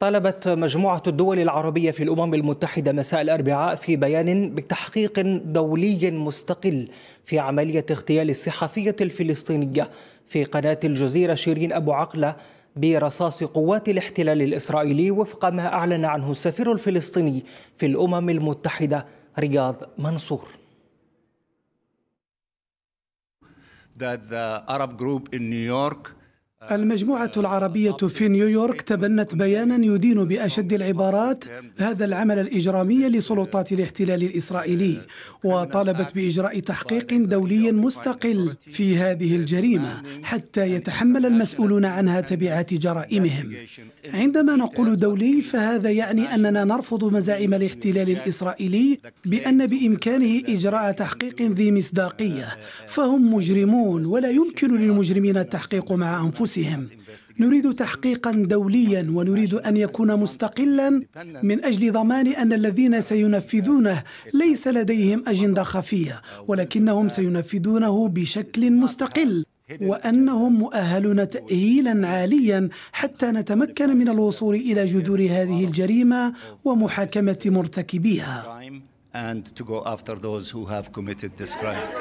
طالبت مجموعة الدول العربية في الأمم المتحدة مساء الأربعاء في بيان بتحقيق دولي مستقل في عملية اغتيال الصحفية الفلسطينية في قناة الجزيرة شيرين أبو عقلة برصاص قوات الاحتلال الإسرائيلي وفق ما أعلن عنه السفير الفلسطيني في الأمم المتحدة رياض منصور that the Arab group in New York المجموعة العربية في نيويورك تبنت بيانا يدين بأشد العبارات هذا العمل الإجرامي لسلطات الاحتلال الإسرائيلي وطالبت بإجراء تحقيق دولي مستقل في هذه الجريمة حتى يتحمل المسؤولون عنها تبعات جرائمهم عندما نقول دولي فهذا يعني أننا نرفض مزاعم الاحتلال الإسرائيلي بأن بإمكانه إجراء تحقيق ذي مصداقية فهم مجرمون ولا يمكن للمجرمين التحقيق مع أنفسهم انفسهم نريد تحقيقا دوليا ونريد ان يكون مستقلا من اجل ضمان ان الذين سينفذونه ليس لديهم اجنده خفيه ولكنهم سينفذونه بشكل مستقل وانهم مؤهلون تاهيلا عاليا حتى نتمكن من الوصول الى جذور هذه الجريمه ومحاكمه مرتكبيها